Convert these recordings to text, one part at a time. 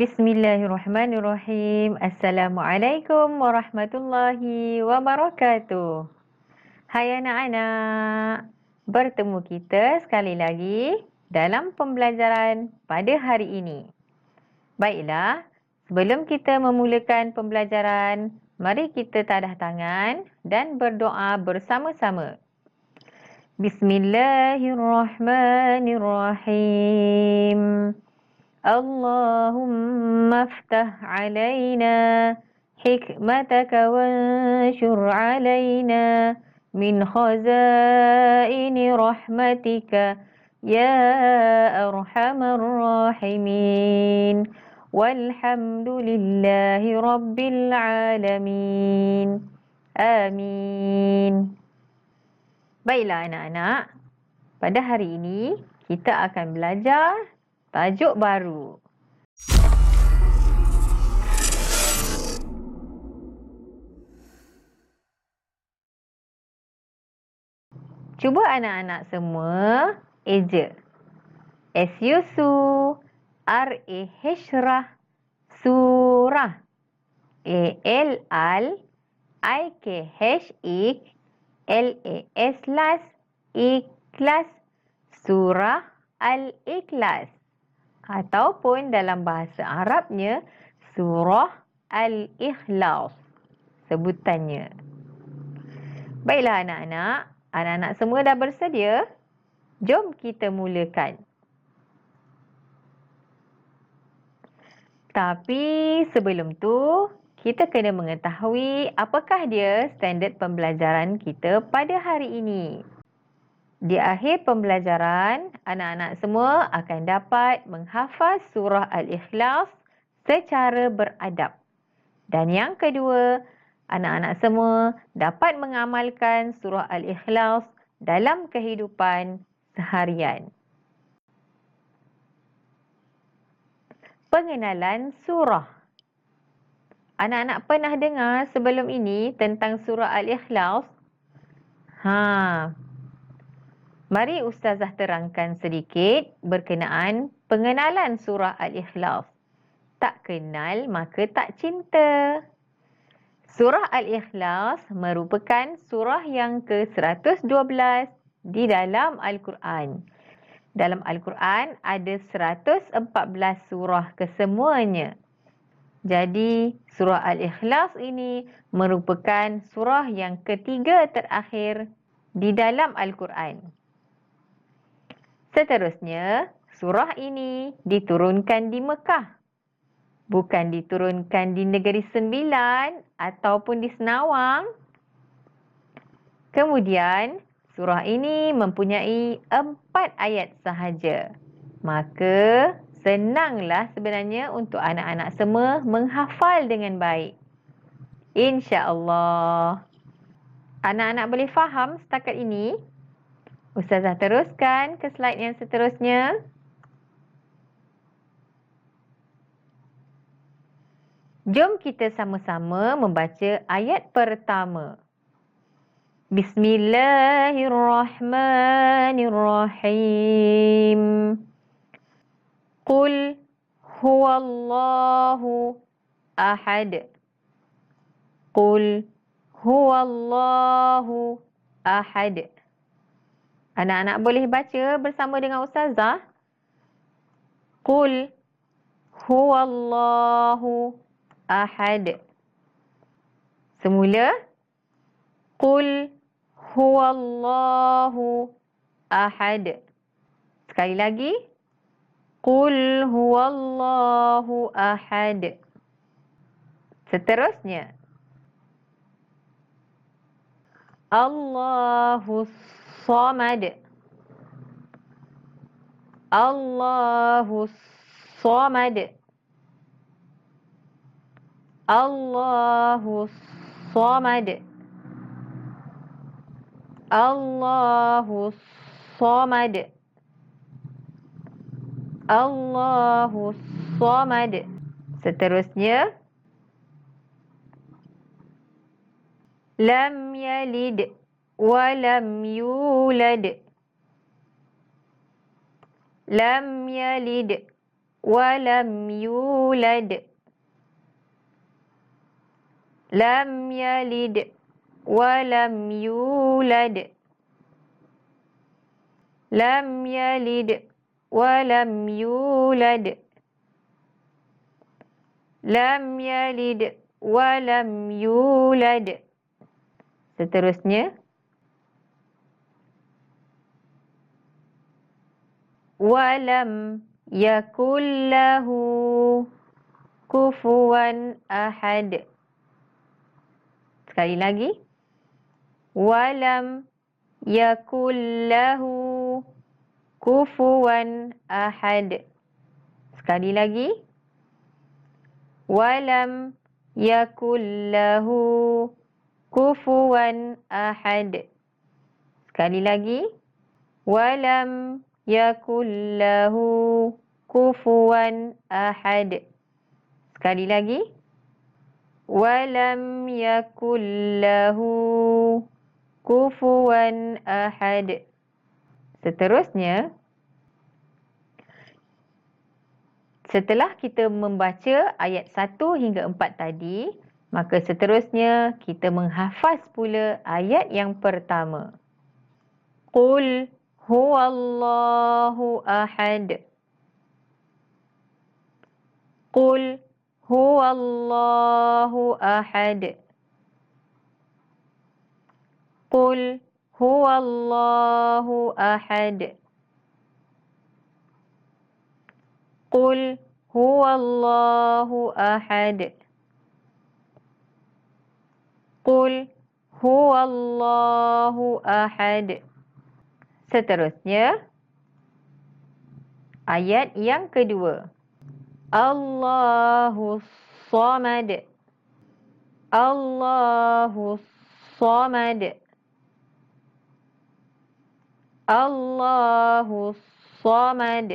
Bismillahirrahmanirrahim. Assalamualaikum warahmatullahi wabarakatuh. Hai anak-anak. Bertemu kita sekali lagi dalam pembelajaran pada hari ini. Baiklah, sebelum kita memulakan pembelajaran, mari kita tadah tangan dan berdoa bersama-sama. Bismillahirrahmanirrahim. Bismillahirrahmanirrahim. اللهم افتح علينا حكمتك وانشر علينا من خزائن رحمتك يا ارحم الراحمين والحمد لله رب العالمين امين Baiklah anak-anak, pada hari ini kita akan belajar tajuk baru. Cuba anak-anak semua eja. S U su R A H R A surah. A L L I K H I L A S e, L A S ikhlas L al ikhlas ataupun dalam bahasa Arabnya surah Al-Ikhlas sebutannya. Baiklah anak-anak, anak-anak semua dah bersedia? Jom kita mulakan. Tapi sebelum tu, kita kena mengetahui apakah dia standard pembelajaran kita pada hari ini. Di akhir pembelajaran, anak-anak semua akan dapat menghafaz surah Al-Ikhlas secara beradab. Dan yang kedua, anak-anak semua dapat mengamalkan surah Al-Ikhlas dalam kehidupan seharian. Pengenalan surah Anak-anak pernah dengar sebelum ini tentang surah Al-Ikhlas? Ha, Mari Ustazah terangkan sedikit berkenaan pengenalan surah Al-Ikhlas. Tak kenal maka tak cinta. Surah Al-Ikhlas merupakan surah yang ke-112 di dalam Al-Quran. Dalam Al-Quran ada 114 surah kesemuanya. Jadi surah Al-Ikhlas ini merupakan surah yang ketiga terakhir di dalam Al-Quran. Seterusnya, surah ini diturunkan di Mekah. Bukan diturunkan di Negeri Sembilan ataupun di Senawang. Kemudian, surah ini mempunyai empat ayat sahaja. Maka, senanglah sebenarnya untuk anak-anak semua menghafal dengan baik. InsyaAllah. Anak-anak boleh faham setakat ini? Ustazah teruskan ke slide yang seterusnya. Jom kita sama-sama membaca ayat pertama. Bismillahirrahmanirrahim. Qul huwallahu ahad. Qul huwallahu ahad. Qul huwallahu ahad. Anak-anak boleh baca bersama dengan ustazah. Qul huwallahu ahad. Semula. Qul huwallahu ahad. Sekali lagi. Qul huwallahu ahad. Seterusnya. Allahus الصمد الله الصمد الله الصمد الله الصمد الله الصمد seterusnya لم يلد ولم يولد لم يلد ولم يولد لم يلد ولم يولد لم يلد ولم يولد لم يلد ولم يولد seterusnya ولم يكن له كفوا أحد sekali lagi ولم يكن له كفوا أحد sekali lagi ولم يكن له كفوا أحد sekali lagi ولم yakul lahu kufuwan ahad. Sekali lagi. Walam yakul lahu kufuwan ahad. Seterusnya. Setelah kita membaca ayat 1 hingga 4 tadi, maka seterusnya kita menghafaz pula ayat yang pertama. Qul هو الله أحد قل هو الله أحد قل هو الله أحد قل هو الله أحد قل هو الله أحد قل هو الله أحد Seterusnya ayat yang kedua. Allahu Samad. Allahu Samad. Allahu Samad.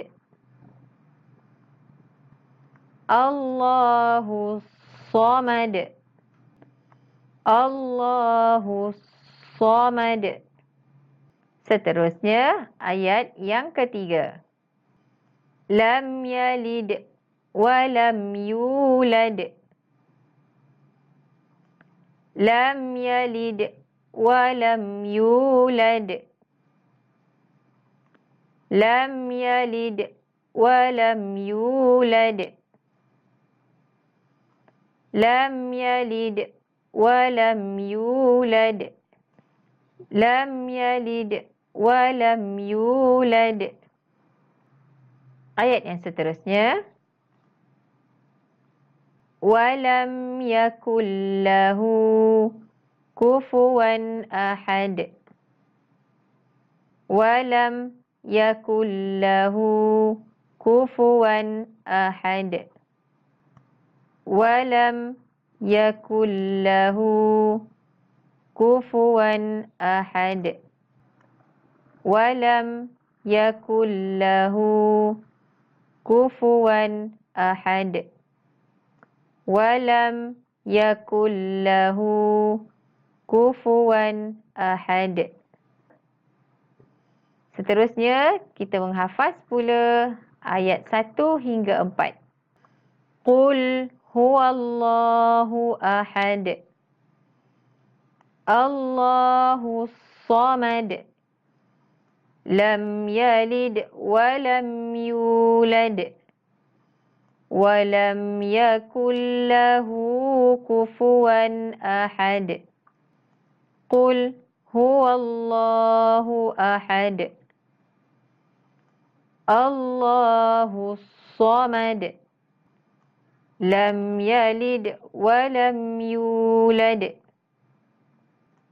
Allahu Samad. Allahu Samad. Allahu Seterusnya ayat yang ketiga. Lam yalid wa lam yulad. Lam yalid wa lam yulad. Lam yalid wa lam yulad. Lam yalid wa lam yulad. Lam yalid walam yulad. Ayat yang seterusnya. Walam yakullahu kufuwan ahad. Walam yakullahu kufuwan ahad. Walam yakullahu kufuwan ahad. Walam يكن له كفوا Walam ولم يكن له Seterusnya kita menghafaz pula ayat 1 hingga 4. Qul huwallahu ahad. Allahu samad. لم يلد ولم يولد ولم يكن له كفوا أحد قل هو الله أحد الله الصمد لم يلد ولم يولد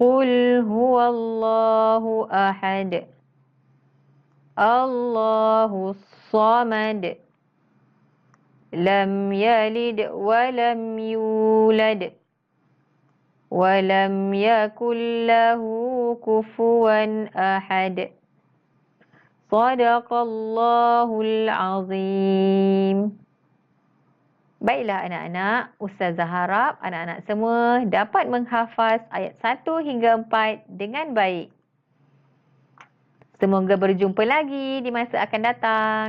قل هو الله أحد الله الصمد لم يلد ولم يولد ولم يكن له كفوا أحد صدق الله العظيم Baiklah anak-anak, Ustazah harap anak-anak semua dapat menghafaz ayat 1 hingga 4 dengan baik. Semoga berjumpa lagi di masa akan datang.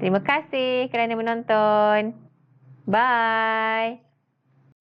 Terima kasih kerana menonton. Bye.